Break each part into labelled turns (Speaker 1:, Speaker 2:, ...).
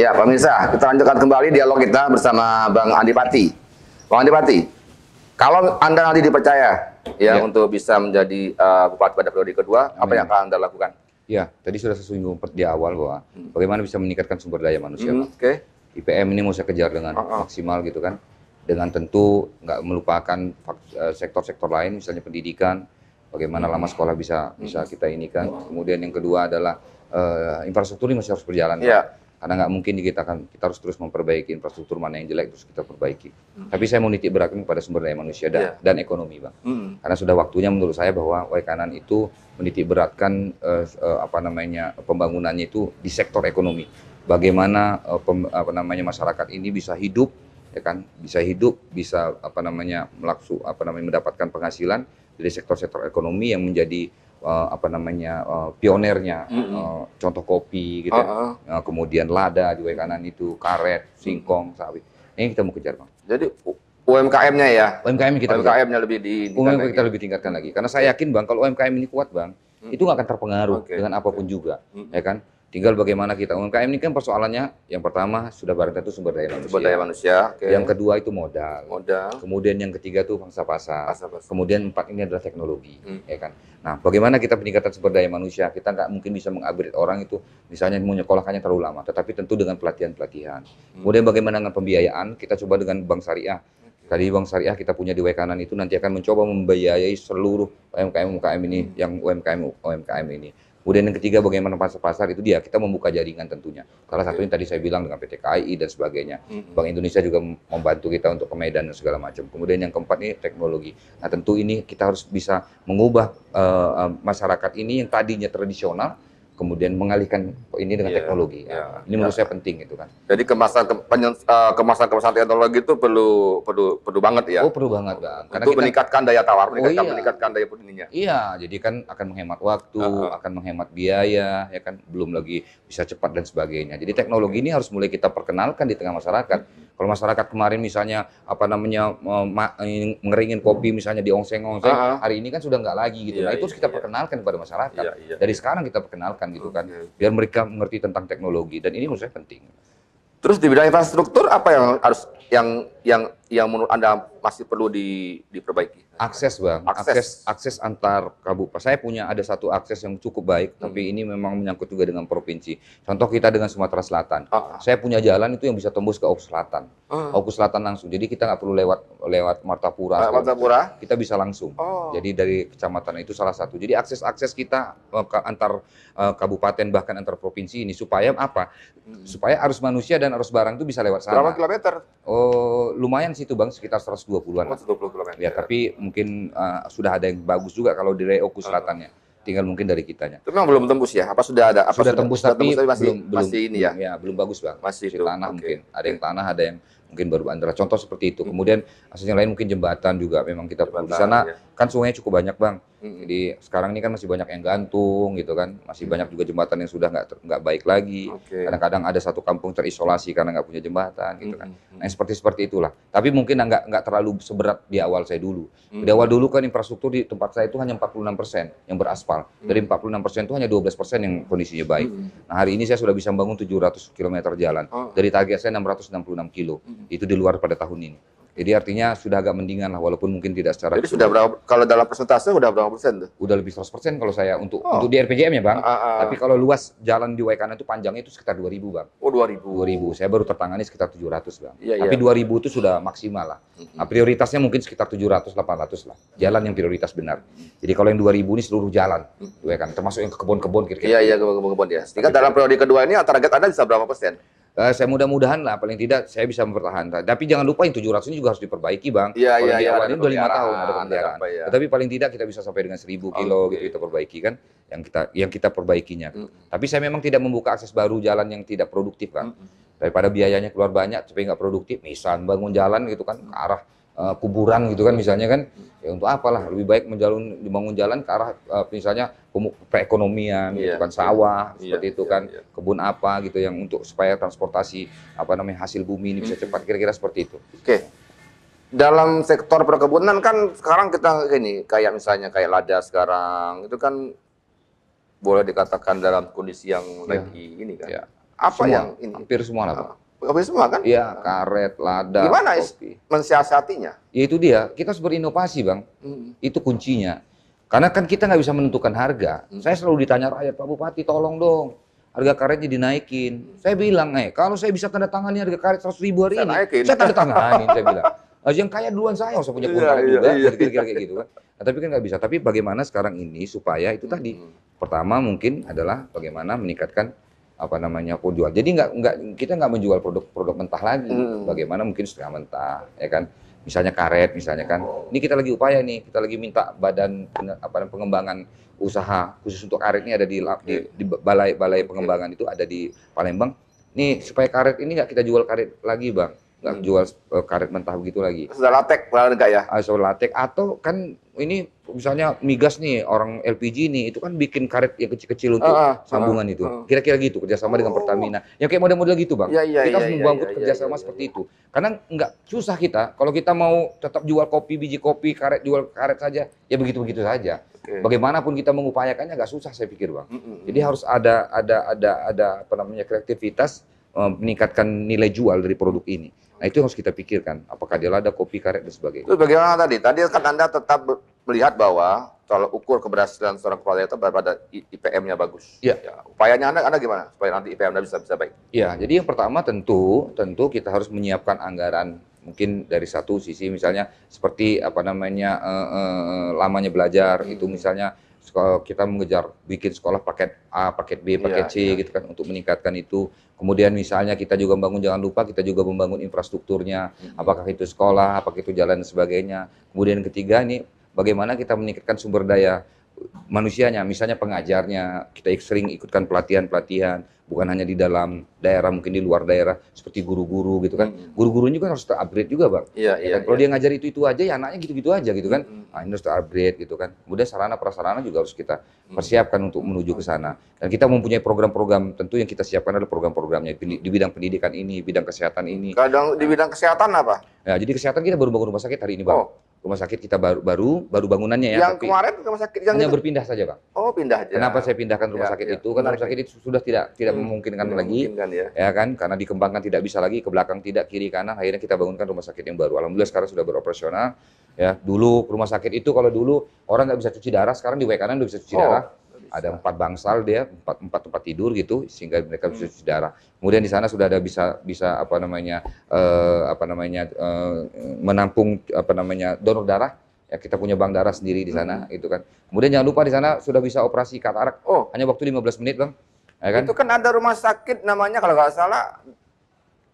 Speaker 1: Ya, pemirsa, kita lanjutkan kembali dialog kita bersama Bang Andi Pati. Bang Andi Pati, kalau Anda nanti dipercaya ya, ya. untuk bisa menjadi uh, bupati pada periode kedua, Amin. apa yang akan Anda lakukan? Ya, tadi sudah saya singgung di awal bahwa hmm. bagaimana bisa meningkatkan sumber daya manusia. Hmm, Oke. Okay. IPM ini mau saya kejar dengan oh, oh. maksimal gitu kan. Dengan tentu nggak melupakan eh, sektor-sektor lain, misalnya pendidikan, bagaimana lama sekolah bisa hmm. bisa kita ini kan. Kemudian yang kedua adalah uh, infrastruktur ini masih harus berjalan. Ya. Kan? Karena nggak mungkin kita akan kita harus terus memperbaiki infrastruktur mana yang jelek terus kita perbaiki. Hmm. Tapi saya mau nitik beratkan kepada sumber daya manusia dan, yeah. dan ekonomi, bang. Hmm. Karena sudah waktunya menurut saya bahwa kanan itu menitik beratkan uh, uh, apa namanya pembangunannya itu di sektor ekonomi. Bagaimana uh, pem, apa namanya masyarakat ini bisa hidup ya kan bisa hidup bisa apa namanya melaksu apa namanya mendapatkan penghasilan dari sektor-sektor ekonomi yang menjadi uh, apa namanya uh, pionernya mm -hmm. uh, contoh kopi gitu uh -uh. Ya. Uh, kemudian lada di kanan itu karet singkong sawit ini kita mau kejar bang jadi UMKM-nya ya UMKM kita UMKM-nya lebih di UMKM kita lebih tingkatkan lagi karena saya yakin bang kalau UMKM ini kuat bang mm -hmm. itu nggak akan terpengaruh okay. dengan apapun okay. juga mm -hmm. ya kan Tinggal bagaimana kita UMKM ini kan persoalannya yang pertama sudah barang tentu sumber daya manusia. Sumber daya manusia. Okay. Yang kedua itu modal. Modal. Kemudian yang ketiga itu pangsa pasar. Pasar, pasar. Kemudian empat ini adalah teknologi, hmm. ya kan. Nah, bagaimana kita peningkatan sumber daya manusia? Kita nggak mungkin bisa mengupgrade orang itu misalnya menyekolahkannya terlalu lama, tetapi tentu dengan pelatihan-pelatihan. Hmm. Kemudian bagaimana dengan pembiayaan? Kita coba dengan bank syariah. Tadi Bank Syariah kita punya di Wekanan itu nanti akan mencoba membiayai seluruh UMKM UMKM ini hmm. yang UMKM UMKM ini. Kemudian yang ketiga bagaimana pasar pasar itu dia kita membuka jaringan tentunya. Salah satunya hmm. tadi saya bilang dengan PT KAI dan sebagainya. Hmm. Bank Indonesia juga membantu kita untuk ke Medan dan segala macam. Kemudian yang keempat ini teknologi. Nah tentu ini kita harus bisa mengubah uh, masyarakat ini yang tadinya tradisional kemudian mengalihkan ini dengan yeah, teknologi. Yeah, iya. ini yeah. menurut nah, saya penting itu kan. Jadi kemasan ke, penyen, uh, kemasan kemasan teknologi itu perlu perlu perlu banget ya. Oh perlu banget kan. Karena Untuk kita, meningkatkan daya tawar, oh, meningkatkan, iya. meningkatkan daya ininya. Iya, jadi kan akan menghemat waktu, uh ah, -huh. Ah. akan menghemat biaya, ya kan. Belum lagi bisa cepat dan sebagainya. Jadi teknologi okay. Iya. ini harus mulai kita perkenalkan di tengah masyarakat. Kalau masyarakat kemarin misalnya apa namanya mengeringin kopi misalnya di ongseng-ongseng, uh -huh. hari ini kan sudah nggak lagi gitu. Yeah, nah, itu yeah, kita yeah. perkenalkan kepada masyarakat. Yeah, yeah, Dari yeah. sekarang kita perkenalkan gitu kan. Biar mereka mengerti tentang teknologi dan ini menurut saya penting. Terus di bidang infrastruktur apa yang harus yang yang yang menurut Anda masih perlu di, diperbaiki? akses bang akses akses, akses antar kabupaten saya punya ada satu akses yang cukup baik hmm. tapi ini memang menyangkut juga dengan provinsi contoh kita dengan Sumatera Selatan -huh. Ah, ah. saya punya jalan itu yang bisa tembus ke Oku Selatan -huh. Ah. Oku Selatan langsung jadi kita nggak perlu lewat lewat Martapura uh, Martapura kita bisa langsung oh. jadi dari kecamatan itu salah satu jadi akses akses kita eh, antar eh, kabupaten bahkan antar provinsi ini supaya apa hmm. supaya arus manusia dan arus barang itu bisa lewat sana berapa kilometer oh lumayan sih itu bang sekitar 120 dua puluh 120 ya tapi mungkin uh, sudah ada yang bagus juga kalau di Reoku ah. selatannya. Tinggal mungkin dari kitanya. Tapi memang belum tembus ya? Apa sudah ada? Apa sudah, sudah tembus tapi, tapi masih, belum, masih ini ya? Ya belum bagus bang. Masih, masih tanah okay. mungkin. Ada yang tanah, ada yang mungkin baru antara contoh seperti itu. Kemudian aset yang lain mungkin jembatan juga memang kita perlu di sana ya. kan sungainya cukup banyak bang. Hmm. Jadi sekarang ini kan masih banyak yang gantung gitu kan, masih hmm. banyak juga jembatan yang sudah nggak nggak baik lagi. kadang Kadang-kadang ada satu kampung terisolasi karena nggak punya jembatan gitu kan. Hmm. Nah seperti seperti itulah. Tapi mungkin nggak nggak terlalu seberat di awal saya dulu. Hmm. Di awal dulu kan infrastruktur di tempat saya itu hanya 46 persen yang beraspal. Hmm. Dari 46 persen itu hanya 12 persen yang kondisinya baik. Hmm. Nah hari ini saya sudah bisa bangun 700 km jalan. Oh. Dari target saya 666 kilo. Hmm itu di luar pada tahun ini. Jadi artinya sudah agak mendingan lah walaupun mungkin tidak secara Jadi sudah berapa kalau dalam persentase sudah berapa persen tuh? Udah lebih 100 persen kalau saya untuk oh. untuk di RPJM ya, Bang. Uh, uh. Tapi kalau luas jalan di Waikana itu panjangnya itu sekitar 2000, Bang. Oh, 2000. 2000. Saya baru tertangani sekitar 700, Bang. Iya, iya. Tapi ya. 2000 itu sudah maksimal lah. Nah, prioritasnya mungkin sekitar 700 800 lah. Jalan yang prioritas benar. Jadi kalau yang 2000 ini seluruh jalan di mm. Waikana termasuk yang ke kebun-kebun kira-kira. Iya, iya, kebun-kebun ya. Sehingga dalam periode kedua ini target Anda bisa berapa persen? uh, saya mudah-mudahan lah paling tidak saya bisa mempertahankan. Tapi jangan lupa yang 700 ini juga harus diperbaiki, Bang. Iya, iya, iya. Ini udah lima tahun ada pemeliharaan. ya. Tetapi paling tidak kita bisa sampai dengan 1000 oh, kilo okay. gitu kita perbaiki kan yang kita yang kita perbaikinya. Mm -hmm. Tapi saya memang tidak membuka akses baru jalan yang tidak produktif, kan. Mm -hmm. Daripada biayanya keluar banyak tapi nggak produktif, misal bangun jalan gitu kan ke arah uh, kuburan gitu kan misalnya kan ya untuk apalah lebih baik menjalun dibangun jalan ke arah uh, misalnya perekonomian yeah. gitu iya, kan iya. sawah yeah. seperti yeah. itu iya, kan yeah. kebun apa gitu yang untuk supaya transportasi apa namanya hasil bumi ini bisa cepat kira-kira seperti itu. Oke. Okay. Dalam sektor perkebunan kan sekarang kita ini kayak misalnya kayak lada sekarang itu kan boleh dikatakan dalam kondisi yang yeah. lagi ini kan. Yeah. Apa semua, yang ini? Hampir semua lah, Pak. Ah kopi semua kan? Iya, karet, lada, Gimana kopi. mensiasatinya? Ya itu dia, kita harus berinovasi bang. Hmm. Itu kuncinya. Karena kan kita nggak bisa menentukan harga. Hmm. Saya selalu ditanya rakyat, Pak Bupati tolong dong. Harga karetnya dinaikin. Hmm. Saya bilang, eh kalau saya bisa tanda tangan harga karet 100 ribu hari saya ini, naikin. saya tanda tangani, saya bilang. Nah, yang kaya duluan saya, usah punya iya, kebun iya, juga, iya, kayak gitu kan. Nah, tapi kan nggak bisa. Tapi bagaimana sekarang ini supaya itu hmm. tadi. Pertama mungkin adalah bagaimana meningkatkan apa namanya aku jual. Jadi nggak nggak kita nggak menjual produk-produk mentah lagi. Hmm. Bagaimana mungkin setengah mentah, ya kan? Misalnya karet, misalnya kan. Ini kita lagi upaya nih, kita lagi minta badan apa pengembangan usaha khusus untuk karet ini ada di di, di balai balai pengembangan itu ada di Palembang. Nih supaya karet ini nggak kita jual karet lagi bang, nggak hmm. jual eh, karet mentah begitu lagi. Sudah latek, enggak ya? Sudah latek atau kan ini misalnya migas nih orang LPG nih itu kan bikin karet yang kecil-kecil untuk uh, sambungan uh, itu kira-kira gitu kerjasama oh. dengan Pertamina yang kayak model-model gitu bang ya, ya, kita ya, harus ya, ya, kerjasama ya, seperti iya. itu karena nggak susah kita kalau kita mau tetap jual kopi biji kopi karet jual karet saja ya begitu-begitu saja okay. bagaimanapun kita mengupayakannya nggak susah saya pikir bang mm -mm. jadi harus ada ada ada ada apa namanya kreativitas eh, meningkatkan nilai jual dari produk ini. Nah itu harus kita pikirkan, apakah dia ada kopi karet dan sebagainya. Itu bagaimana tadi? Tadi kan Anda tetap melihat bahwa kalau ukur keberhasilan seorang kepala daerah pada IPM-nya bagus. Ya. ya. Upayanya anda, anda gimana supaya nanti IPM anda bisa bisa baik? Ya, jadi yang pertama tentu tentu kita harus menyiapkan anggaran mungkin dari satu sisi misalnya seperti apa namanya eh, uh, lamanya belajar hmm. itu misalnya kita mengejar bikin sekolah paket A, paket B, iya, paket ya, C ya. gitu kan untuk meningkatkan itu. Kemudian misalnya kita juga membangun jangan lupa kita juga membangun infrastrukturnya, hmm. apakah itu sekolah, apakah itu jalan dan sebagainya. Kemudian ketiga ini bagaimana kita meningkatkan sumber daya manusianya, misalnya pengajarnya, kita sering ikutkan pelatihan-pelatihan, bukan hanya di dalam daerah, mungkin di luar daerah, seperti guru-guru gitu kan. guru guru juga harus terupgrade juga bang. Iya, iya. iya kan? Kalau iya. dia ngajar itu-itu aja, ya anaknya gitu-gitu aja gitu kan. Hmm. Nah, ini harus terupgrade gitu kan. Kemudian sarana-prasarana juga harus kita persiapkan untuk menuju ke sana. Dan kita mempunyai program-program, tentu yang kita siapkan adalah program-programnya di bidang pendidikan ini, bidang kesehatan ini. Kadang di bidang kesehatan apa? Ya, jadi kesehatan kita baru bangun rumah sakit hari ini bang. Oh rumah sakit kita baru baru baru bangunannya ya. Yang tapi kemarin rumah sakit yang hanya itu... berpindah saja, Pak. Oh, pindah aja. Kenapa saya pindahkan rumah ya, sakit ya. itu? Karena rumah sakit itu sudah tidak tidak hmm, memungkinkan tidak lagi. Memungkinkan, ya. ya kan? Karena dikembangkan tidak bisa lagi ke belakang tidak kiri kanan akhirnya kita bangunkan rumah sakit yang baru. Alhamdulillah sekarang sudah beroperasional. Ya, dulu rumah sakit itu kalau dulu orang nggak bisa cuci darah, sekarang di WKN kanan udah bisa cuci oh. darah ada empat bangsal dia empat empat tempat tidur gitu sehingga mereka bisa cuci darah kemudian di sana sudah ada bisa bisa apa namanya uh, apa namanya uh, menampung apa namanya donor darah ya kita punya bank darah sendiri di sana hmm. itu kan kemudian jangan lupa di sana sudah bisa operasi katarak oh hanya waktu 15 menit bang ya kan? itu kan ada rumah sakit namanya kalau nggak salah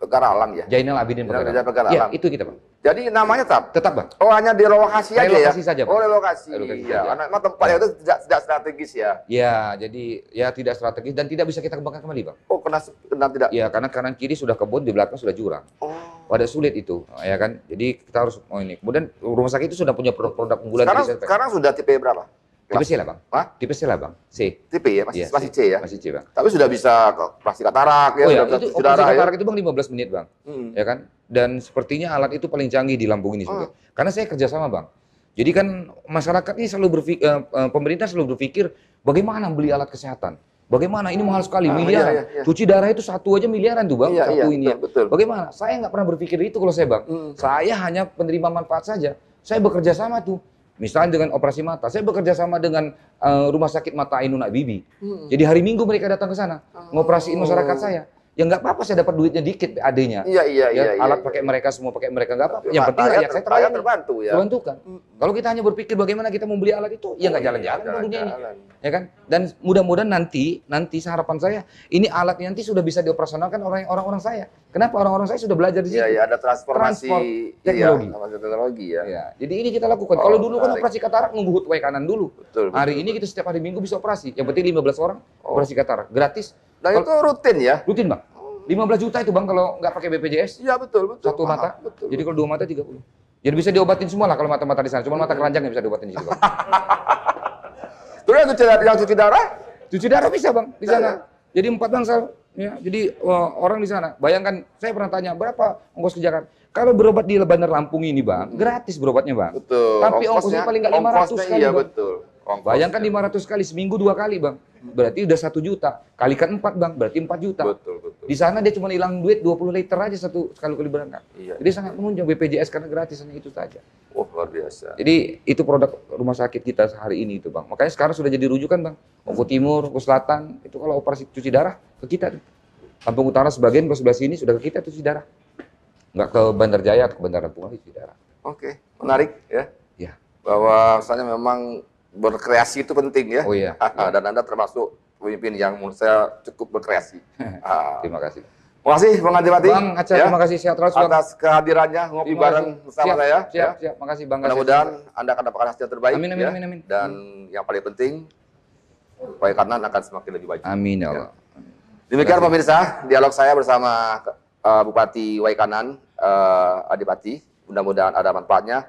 Speaker 1: pegar Alang ya. Jainal Abidin Pegar Alang. Pegar ya, Alang. Ya, itu kita, Bang. Jadi namanya tetap? Tetap, Bang. Oh, hanya di lokasi aja ya? Relokasi saja, Bang. Oh, relokasi. relokasi ya, saja. karena tempatnya itu tidak, tidak strategis ya? Ya, jadi ya tidak strategis dan tidak bisa kita kembangkan kembali, Bang. Oh, kena, kena tidak? Ya, karena kanan kiri sudah kebun, di belakang sudah jurang. Oh. Pada sulit itu, ya kan? Jadi kita harus oh ini. Kemudian rumah sakit itu sudah punya produk, -produk unggulan. Sekarang, sekarang sudah tipe berapa? Tipe C lah bang. Hah? Tipe C lah bang. C. Tipe ya, masih, ya, masih C. C ya. Masih C bang. Tapi sudah bisa operasi katarak ya. Oh iya. ya, itu operasi katarak itu bang 15 menit bang, hmm. ya kan. Dan sepertinya alat itu paling canggih di Lampung ini juga, Hmm. Karena saya kerja sama bang. Jadi kan masyarakat ini selalu berpikir, eh, eh, pemerintah selalu berpikir bagaimana beli alat kesehatan. Bagaimana ini mahal sekali ah, miliar. iya, iya, iya. Cuci darah itu satu aja miliaran tuh bang, iya, satu iya, ini. Ya. Betul, ya. betul. Bagaimana? Saya nggak pernah berpikir itu kalau saya bang. Hmm. Saya hanya penerima manfaat saja. Saya bekerja sama tuh Misalnya dengan operasi mata, saya bekerja sama dengan uh, Rumah Sakit Mata Ainun Bibi. Hmm. Jadi hari Minggu mereka datang ke sana, oh. ngoperasiin masyarakat oh. saya ya nggak apa-apa saya dapat duitnya dikit adanya. nya Iya iya ya, iya, iya. Alat iya, pakai iya. mereka semua pakai mereka nggak apa-apa. Yang penting rakyat saya terbantu, terbantu ya. Terbantu kan. Hmm. Kalau kita hanya berpikir bagaimana kita mau beli alat itu, ya nggak oh, jalan-jalan iya, dunia ini. Ya kan? Dan mudah-mudahan nanti nanti harapan saya ini alat nanti sudah bisa dioperasionalkan oleh orang-orang saya. Kenapa orang-orang saya sudah belajar di sini? Iya iya ada transformasi Transport, teknologi. Iya, teknologi ya. ya. Jadi ini kita lakukan. Oh, Kalau dulu kan operasi katarak nunggu hutway kanan dulu. Betul, betul, hari betul. ini kita setiap hari Minggu bisa operasi. Yang penting 15 orang oh. operasi katarak gratis. Dan nah, itu rutin ya? Rutin, Bang lima belas juta itu bang kalau nggak pakai BPJS. Iya betul betul. Satu mata. Betul, Jadi kalau dua mata 30. Jadi bisa diobatin semua lah kalau mata-mata di sana. Cuma mata keranjang yang bisa diobatin di situ. Terus yang cuci darah, yang cuci darah, cuci darah bisa bang di sana. Eh. Jadi empat bangsa. Ya, jadi oh, orang di sana. Bayangkan saya pernah tanya berapa ongkos ke Jakarta. Kalau berobat di Bandar Lampung ini bang, hmm. gratis berobatnya bang. Betul. Tapi ongkosnya, ongkosnya paling nggak lima ratus kali. Iya bang. betul. Ongkos Bayangkan ya. Kan. 500 kali seminggu dua kali bang, berarti udah satu juta. Kalikan empat bang, berarti empat juta. Betul betul. Di sana dia cuma hilang duit 20 liter aja satu sekali kali berangkat. Iya. Jadi iya. sangat menunjang BPJS karena gratis hanya itu saja. oh, luar biasa. Jadi itu produk rumah sakit kita hari ini itu bang. Makanya sekarang sudah jadi rujukan bang. Ke Timur, ke Selatan itu kalau operasi cuci darah ke kita tuh. Lampung Utara sebagian ke sebelah sini sudah ke kita cuci darah. Enggak ke Bandar Jaya atau ke Bandar Lampung cuci darah. Oke, okay. menarik ya. Iya. Bahwa misalnya memang berkreasi itu penting ya. Oh iya. Dan Anda termasuk pemimpin yang menurut saya cukup berkreasi. Ah. terima kasih. Terima kasih Bang Adipati. Bang Aceh, ya. terima kasih sehat terus Bang. Atas kehadirannya ngopi bareng bersama siap, saya. Siap, ya. siap, terima kasih Bang. Mudah-mudahan Anda akan dapatkan hasil terbaik. Amin, amin, ya. amin, amin. Dan yang paling penting, baik kanan akan semakin lebih baik. Amin ya, ya. Allah.
Speaker 2: Demikian pemirsa,
Speaker 1: dialog saya bersama uh, Bupati Waikanan, uh, Adipati. Mudah-mudahan ada manfaatnya.